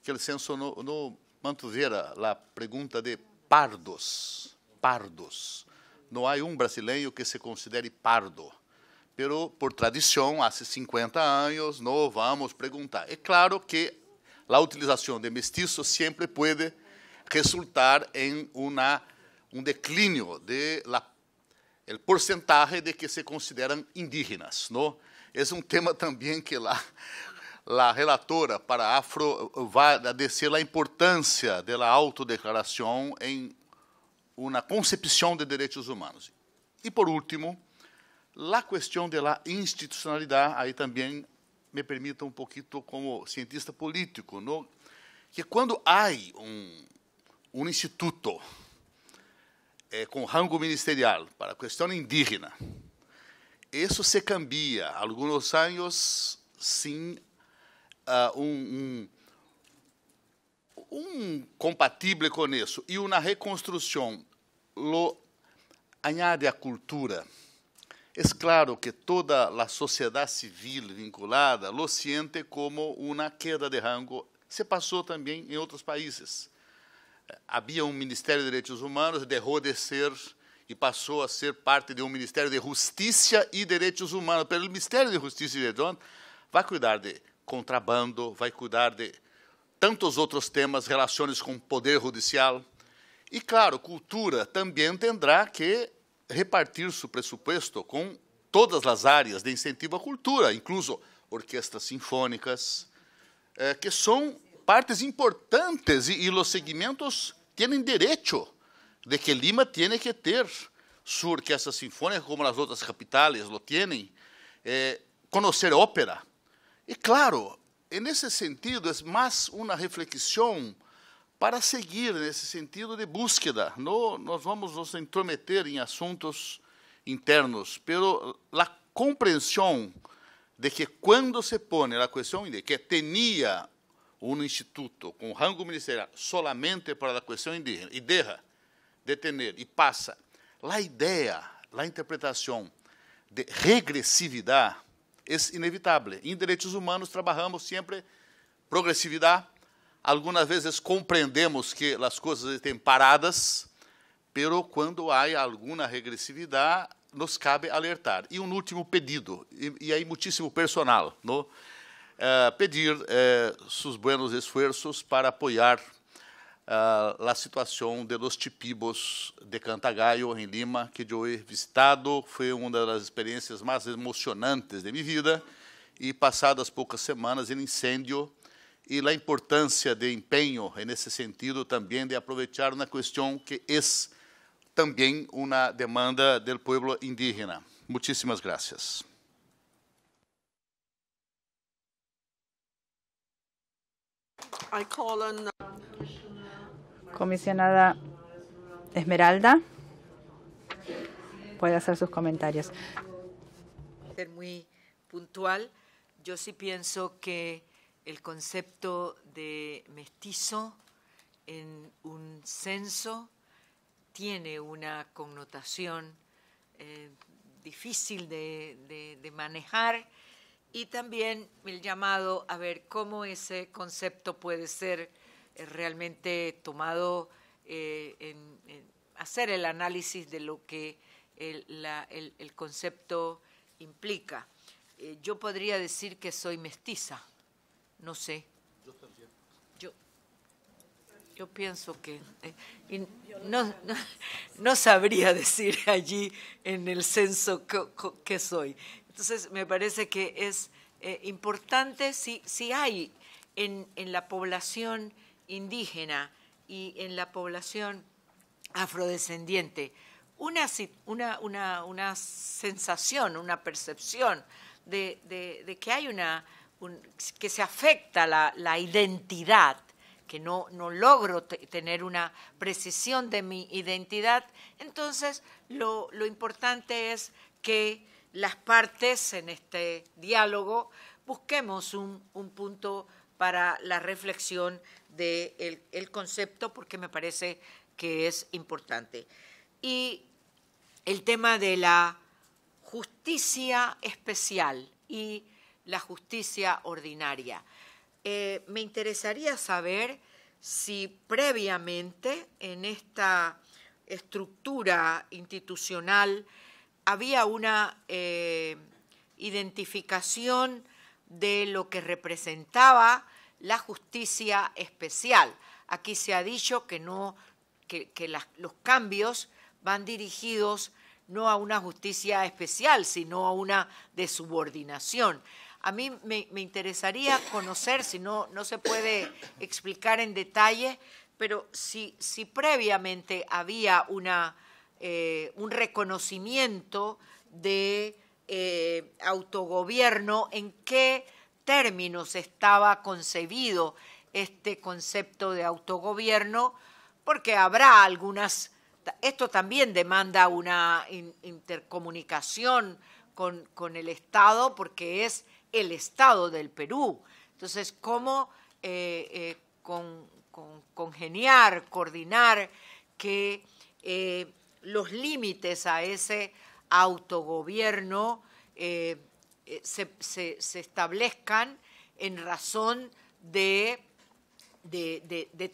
aquele censo no, no Mantuveira, lá pergunta de pardos, pardos. Não há um brasileiro que se considere pardo. Pero, por tradição, há 50 anos, não vamos perguntar. É claro que a utilização de mestiços sempre pode resultar em uma, um declínio de la, el porcentaje de que se consideram indígenas, não? Esse é um tema também que lá a relatora para afro vai descer a importância da autodeclaração em uma concepção de direitos humanos. E por último, a questão da institucionalidade, aí também me permita um pouquinho como cientista político, no, que quando há um, um instituto é, com rango ministerial para a questão indígena, isso se cambia alguns anos sim uh, um, um, um compatível com isso e uma reconstrução lo añade a cultura é claro que toda a sociedade civil vinculada lo sente como uma queda de rango. Se passou também em outros países. Havia um Ministério de Direitos Humanos, derrou de ser e passou a ser parte de um Ministério de Justiça e Direitos Humanos. Pelo Ministério de Justiça e Direitos Humanos, vai cuidar de contrabando, vai cuidar de tantos outros temas, relações com o Poder Judicial. E, claro, cultura também terá que repartir seu presupuesto com todas as áreas de incentivo à cultura, incluso orquestras sinfônicas, eh, que são partes importantes e os segmentos têm direito de que Lima tem que ter sua orquestra sinfônica, como as outras capitales lo têm, eh, conhecer ópera. e claro, nesse sentido é mais uma reflexão. Para seguir nesse sentido de búsqueda, no, nós vamos nos intrometer em assuntos internos, pelo la compreensão de que quando se põe a questão de que tinha um instituto com rango ministerial solamente para a questão indígena e deja detener e passa a ideia, a interpretação de regressividade é inevitável. Em direitos humanos trabalhamos sempre progressividade Algumas vezes compreendemos que as coisas têm paradas, pero quando há alguma regressividade, nos cabe alertar. E um último pedido, e, aí muitíssimo personal, no, eh, pedir eh, seus buenos esforços para apoiar eh, a situação de los tipibos de Cantagallo em Lima, que eu he visitado. Foi uma das experiências mais emocionantes de minha vida. E passadas poucas semanas, o incêndio y la importancia de en ese sentido también, de aprovechar una cuestión que es también una demanda del pueblo indígena. Muchísimas gracias. Comisionada Esmeralda, puede hacer sus comentarios. Ser muy puntual. Yo sí pienso que el concepto de mestizo en un censo tiene una connotación eh, difícil de, manejar y también el llamado a ver cómo ese concepto puede ser eh, realmente tomado eh, en, hacer el análisis de lo que el, concepto implica. yo podría decir que soy mestiza no sé. Yo pienso que... Eh, no, sabría decir allí en el censo que soy. Entonces, me parece que es eh, importante si, hay en, la población indígena y en la población afrodescendiente una, sensación, una percepción de que hay una que se afecta la, identidad, que no, no logro tener una precisión de mi identidad, entonces lo, importante es que las partes en este diálogo busquemos un, punto para la reflexión del el concepto, porque me parece que es importante. Y el tema de la justicia especial y la justicia ordinaria. Eh, me interesaría saber si previamente en esta estructura institucional había una eh, identificación de lo que representaba la justicia especial. Aquí se ha dicho que, los cambios van dirigidos no a una justicia especial, sino a una de subordinación. A mí me, interesaría conocer, si no, no se puede explicar en detalle, pero si, si previamente había una, eh, un reconocimiento de eh, autogobierno, en qué términos estaba concebido este concepto de autogobierno, porque habrá algunas, esto también demanda una intercomunicación con, con el Estado, porque es el Estado del Perú. Entonces, ¿cómo eh, eh, congeniar, coordinar que eh, los límites a ese autogobierno se, establezcan en razón de,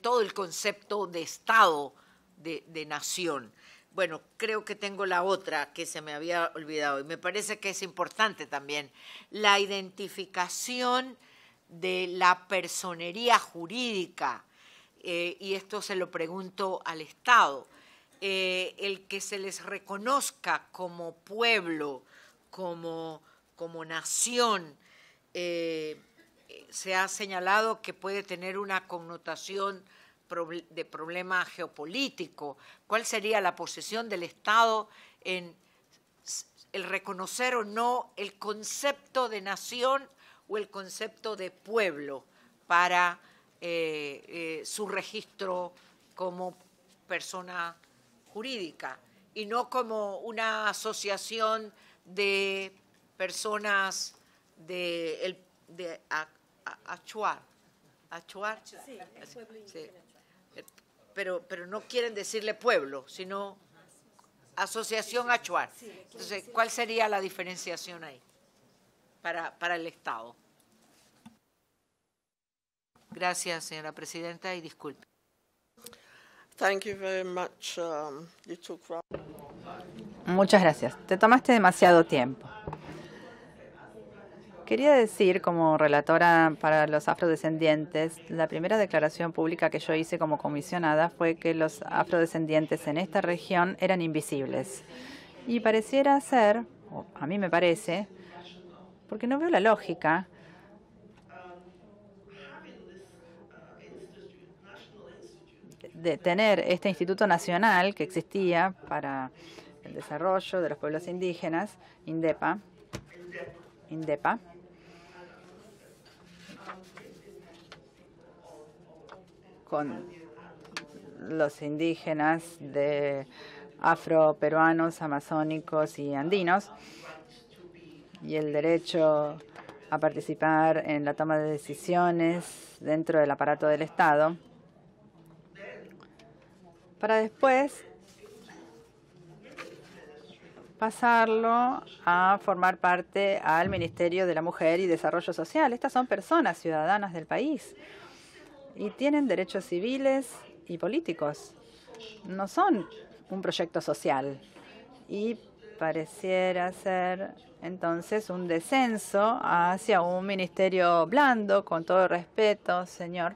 todo el concepto de Estado, de nación? Bueno, creo que tengo la otra que se me había olvidado y me parece que es importante también, la identificación de la personería jurídica, eh, y esto se lo pregunto al Estado, eh, el que se les reconozca como pueblo, como, nación, eh, se ha señalado que puede tener una connotación de problema geopolítico, cuál sería la posición del Estado en el reconocer o no el concepto de nación o el concepto de pueblo para eh, eh, su registro como persona jurídica y no como una asociación de personas de, achuar. Sí, el pueblo pero, pero no quieren decirle pueblo, sino asociación achuar. Entonces, ¿cuál sería la diferenciación ahí para, el Estado? Gracias, señora presidenta, y disculpe. Um, Muchas gracias. Te tomaste demasiado tiempo. Quería decir, como relatora para los afrodescendientes, la primera declaración pública que yo hice como comisionada fue que los afrodescendientes en esta región eran invisibles. Y pareciera ser, a mí me parece, porque no veo la lógica, de tener este Instituto Nacional que existía para el desarrollo de los pueblos indígenas, INDEPA, INDEPA con los indígenas de afroperuanos, amazónicos y andinos y el derecho a participar en la toma de decisiones dentro del aparato del Estado para después pasarlo a formar parte al Ministerio de la Mujer y Desarrollo Social. Estas son personas ciudadanas del país y tienen derechos civiles y políticos. No son un proyecto social. Y pareciera ser entonces un descenso hacia un ministerio blando, con todo respeto, señor.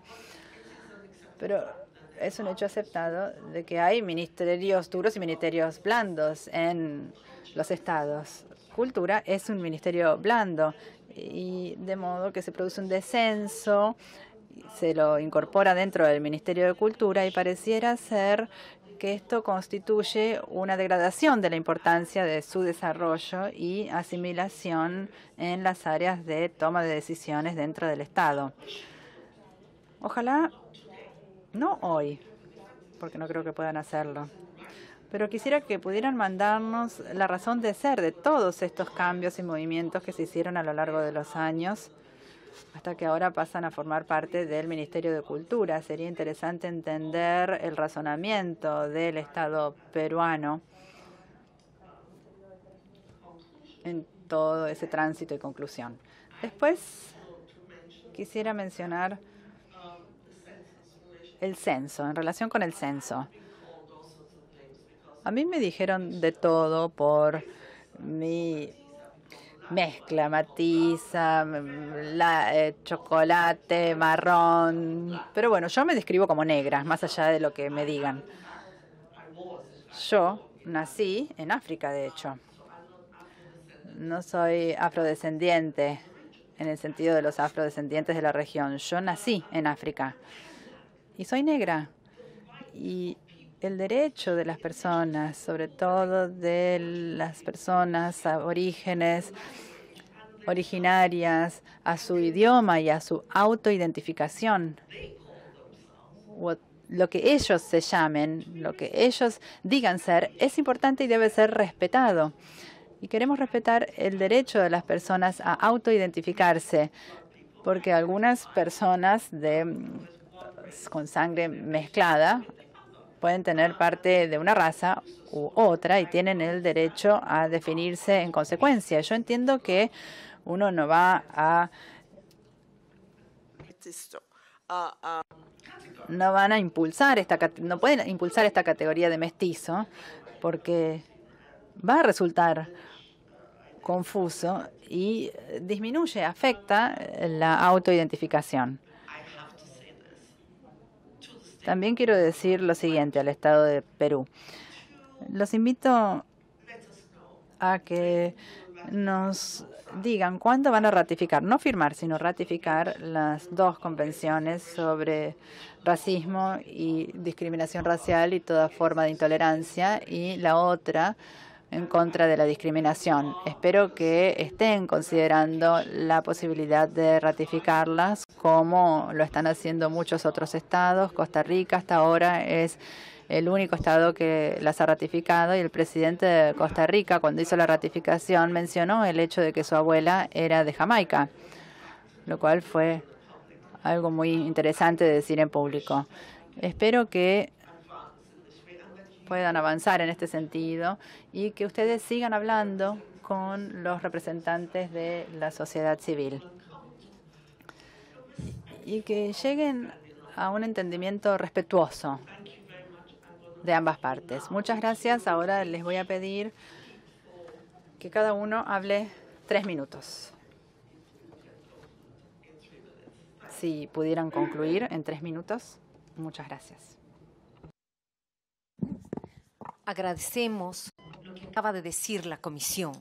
Pero es un hecho aceptado de que hay ministerios duros y ministerios blandos en los estados. Cultura es un ministerio blando y de modo que se produce un descenso se lo incorpora dentro del Ministerio de Cultura y pareciera ser que esto constituye una degradación de la importancia de su desarrollo y asimilación en las áreas de toma de decisiones dentro del Estado. Ojalá, no hoy, porque no creo que puedan hacerlo, pero quisiera que pudieran mandarnos la razón de ser de todos estos cambios y movimientos que se hicieron a lo largo de los años hasta que ahora pasan a formar parte del Ministerio de Cultura. Sería interesante entender el razonamiento del Estado peruano en todo ese tránsito y conclusión. Después quisiera mencionar el censo, en relación con el censo. A mí me dijeron de todo por mi mezcla, matiza, mm, la, eh, chocolate, marrón. Pero bueno, yo me describo como negra, más allá de lo que me digan. Yo nací en África, de hecho. No soy afrodescendiente en el sentido de los afrodescendientes de la región. Yo nací en África y soy negra. Y el derecho de las personas, sobre todo de las personas a orígenes originarias, a su idioma y a su autoidentificación. Lo que ellos se llamen, lo que ellos digan ser, es importante y debe ser respetado. Y queremos respetar el derecho de las personas a autoidentificarse, porque algunas personas de, con sangre mezclada pueden tener parte de una raza u otra y tienen el derecho a definirse en consecuencia. Yo entiendo que uno no va a no van a impulsar esta no pueden impulsar esta categoría de mestizo porque va a resultar confuso y disminuye, afecta la autoidentificación. También quiero decir lo siguiente al Estado de Perú. Los invito a que nos digan cuándo van a ratificar, no firmar, sino ratificar las dos convenciones sobre racismo y discriminación racial y toda forma de intolerancia y la otra en contra de la discriminación. Espero que estén considerando la posibilidad de ratificarlas como lo están haciendo muchos otros estados. Costa Rica hasta ahora es el único estado que las ha ratificado y el presidente de Costa Rica cuando hizo la ratificación mencionó el hecho de que su abuela era de Jamaica, lo cual fue algo muy interesante de decir en público. Espero que puedan avanzar en este sentido y que ustedes sigan hablando con los representantes de la sociedad civil y que lleguen a un entendimiento respetuoso de ambas partes. Muchas gracias. Ahora les voy a pedir que cada uno hable tres minutos. Si pudieran concluir en tres minutos, muchas gracias. Agradecemos lo que acaba de decir la Comisión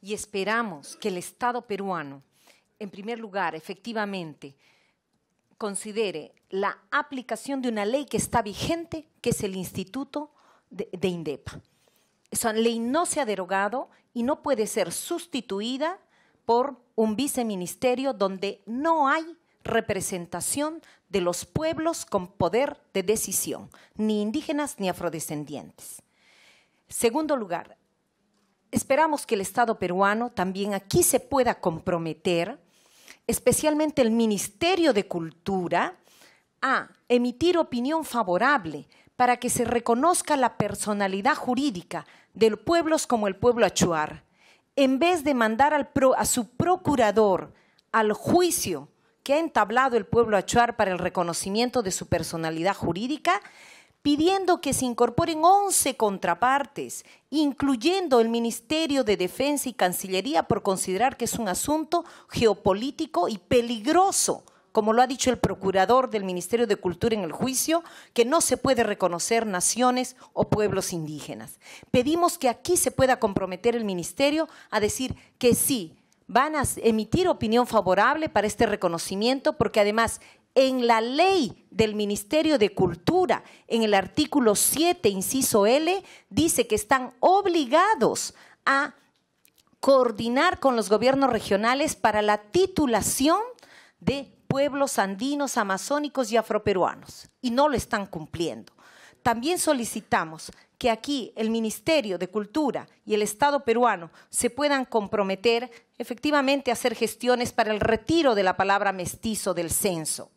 y esperamos que el Estado peruano, en primer lugar, efectivamente, considere la aplicación de una ley que está vigente, que es el Instituto de, INDEPA. Esa ley no se ha derogado y no puede ser sustituida por un viceministerio donde no hay representación de los pueblos con poder de decisión, ni indígenas ni afrodescendientes. Segundo lugar, esperamos que el Estado peruano también aquí se pueda comprometer, especialmente el Ministerio de Cultura, a emitir opinión favorable para que se reconozca la personalidad jurídica de pueblos como el pueblo achuar, en vez de mandar a su procurador al juicio que ha entablado el pueblo achuar para el reconocimiento de su personalidad jurídica, pidiendo que se incorporen 11 contrapartes, incluyendo el Ministerio de Defensa y Cancillería, por considerar que es un asunto geopolítico y peligroso, como lo ha dicho el procurador del Ministerio de Cultura en el juicio, que no se puede reconocer naciones o pueblos indígenas. Pedimos que aquí se pueda comprometer el Ministerio a decir que sí, van a emitir opinión favorable para este reconocimiento, porque además en la ley del Ministerio de Cultura, en el artículo 7, inciso L, dice que están obligados a coordinar con los gobiernos regionales para la titulación de pueblos andinos, amazónicos y afroperuanos, y no lo están cumpliendo. También solicitamos que aquí el Ministerio de Cultura y el Estado peruano se puedan comprometer efectivamente a hacer gestiones para el retiro de la palabra mestizo del censo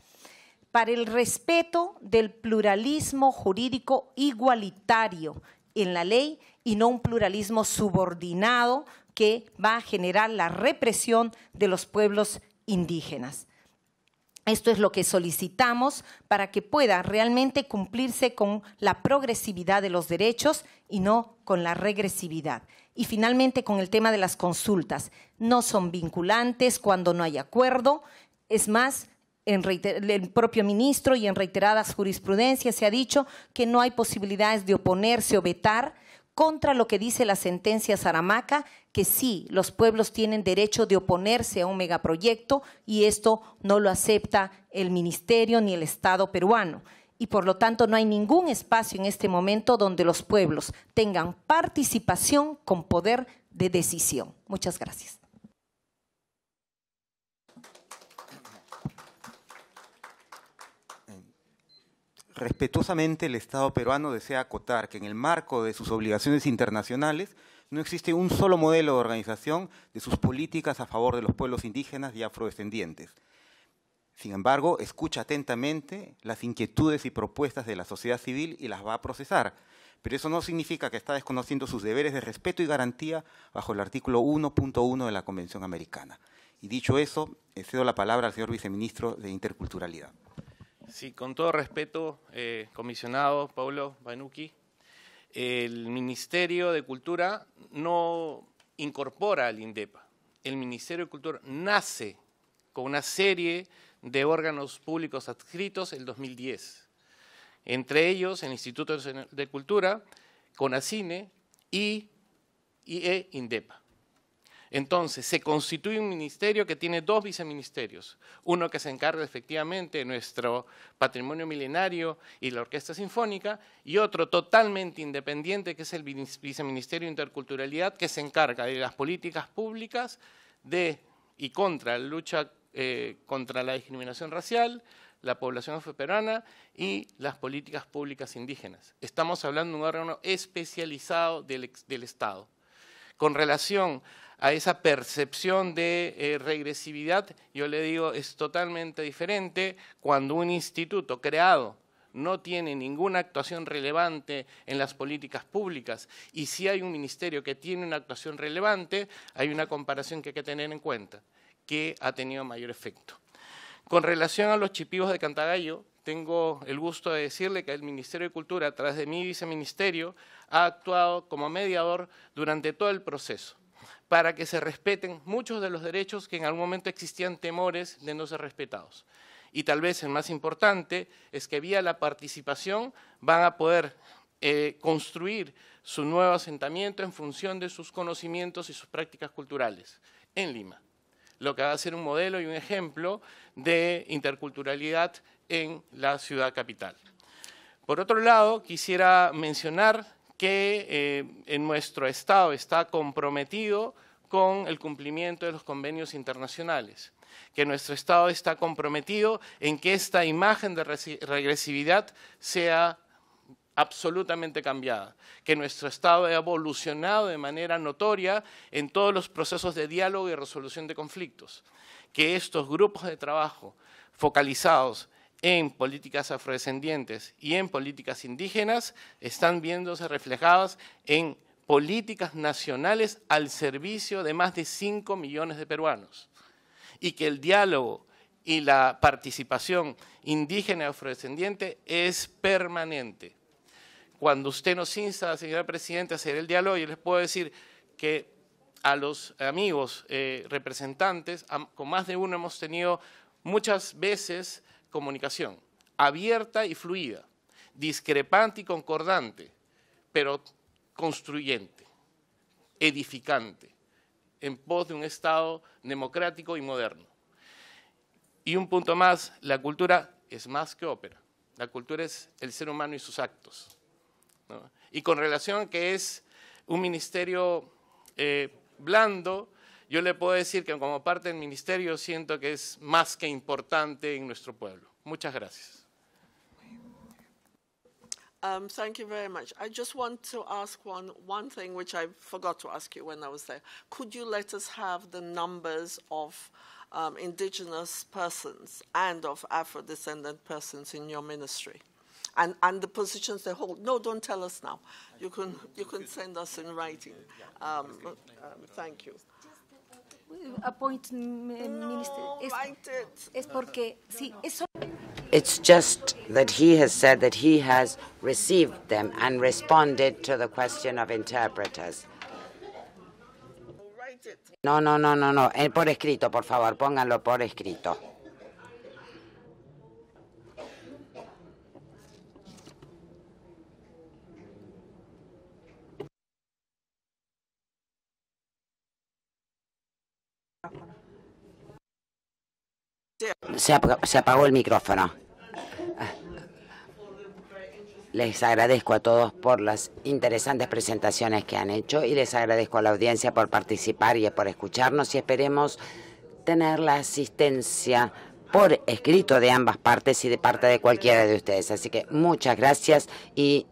para el respeto del pluralismo jurídico igualitario en la ley y no un pluralismo subordinado que va a generar la represión de los pueblos indígenas. Esto es lo que solicitamos para que pueda realmente cumplirse con la progresividad de los derechos y no con la regresividad. Y finalmente con el tema de las consultas. No son vinculantes cuando no hay acuerdo. Es más, en el propio ministro y en reiteradas jurisprudencias se ha dicho que no hay posibilidades de oponerse o vetar contra lo que dice la sentencia Saramaca, que sí, los pueblos tienen derecho de oponerse a un megaproyecto y esto no lo acepta el Ministerio ni el Estado peruano. Y por lo tanto no hay ningún espacio en este momento donde los pueblos tengan participación con poder de decisión. Muchas gracias. Respetuosamente, el Estado peruano desea acotar que en el marco de sus obligaciones internacionales no existe un solo modelo de organización de sus políticas a favor de los pueblos indígenas y afrodescendientes. Sin embargo, escucha atentamente las inquietudes y propuestas de la sociedad civil y las va a procesar. Pero eso no significa que está desconociendo sus deberes de respeto y garantía bajo el artículo 1.1 de la Convención Americana. Y dicho eso, cedo la palabra al señor viceministro de Interculturalidad. Sí, con todo respeto, eh, comisionado Pablo Banuki, el Ministerio de Cultura no incorpora al INDEPA. El Ministerio de Cultura nace con una serie de órganos públicos adscritos el 2010. Entre ellos, el Instituto de Cultura, CONACINE y, y e INDEPA. Entonces, se constituye un ministerio que tiene dos viceministerios, uno que se encarga efectivamente de nuestro patrimonio milenario y la Orquesta Sinfónica, y otro totalmente independiente, que es el viceministerio de Interculturalidad, que se encarga de las políticas públicas de y contra la lucha eh, contra la discriminación racial, la población afroperuana y las políticas públicas indígenas. Estamos hablando de un órgano especializado del Estado con relación a esa percepción de eh, regresividad, yo le digo, es totalmente diferente cuando un instituto creado no tiene ninguna actuación relevante en las políticas públicas y si hay un ministerio que tiene una actuación relevante, hay una comparación que hay que tener en cuenta, que ha tenido mayor efecto. Con relación a los chipivos de Cantagallo, tengo el gusto de decirle que el Ministerio de Cultura, a través de mi viceministerio, ha actuado como mediador durante todo el proceso para que se respeten muchos de los derechos que en algún momento existían temores de no ser respetados. Y tal vez el más importante es que vía la participación van a poder eh, construir su nuevo asentamiento en función de sus conocimientos y sus prácticas culturales en Lima, lo que va a ser un modelo y un ejemplo de interculturalidad en la ciudad capital. Por otro lado, quisiera mencionar que eh, en nuestro Estado está comprometido con el cumplimiento de los convenios internacionales, que nuestro Estado está comprometido en que esta imagen de regresividad sea absolutamente cambiada, que nuestro Estado ha evolucionado de manera notoria en todos los procesos de diálogo y resolución de conflictos, que estos grupos de trabajo focalizados en políticas afrodescendientes y en políticas indígenas están viéndose reflejadas en políticas nacionales al servicio de más de 5 millones de peruanos. Y que el diálogo y la participación indígena y afrodescendiente es permanente. Cuando usted nos insta, señora Presidenta, a hacer el diálogo, yo les puedo decir que a los amigos eh, representantes, con más de uno hemos tenido muchas veces comunicación, abierta y fluida, discrepante y concordante, pero construyente, edificante, en pos de un Estado democrático y moderno. Y un punto más, la cultura es más que ópera. La cultura es el ser humano y sus actos. Y con relación a que es un ministerio eh, blando, Yo le puedo decir que como parte del ministerio siento que es más que importante en nuestro pueblo. Muchas gracias. Um, thank you very much. I just want to ask one, one thing which I forgot to ask you when I was there. Could you let us have the numbers of um, indigenous persons and of Afro descendant persons in your ministry? And, and the positions they hold. No, don't tell us now. You can, you can send us in writing. Um, uh, thank you. It's just that he has said that he has received them and responded to the question of interpreters. No, no, no, no, no. Eh, por escrito, por favor, pónganlo por escrito. Se, apagó el micrófono. Les agradezco a todos por las interesantes presentaciones que han hecho y les agradezco a la audiencia por participar y por escucharnos y esperemos tener la asistencia por escrito de ambas partes y de parte de cualquiera de ustedes. Así que muchas gracias y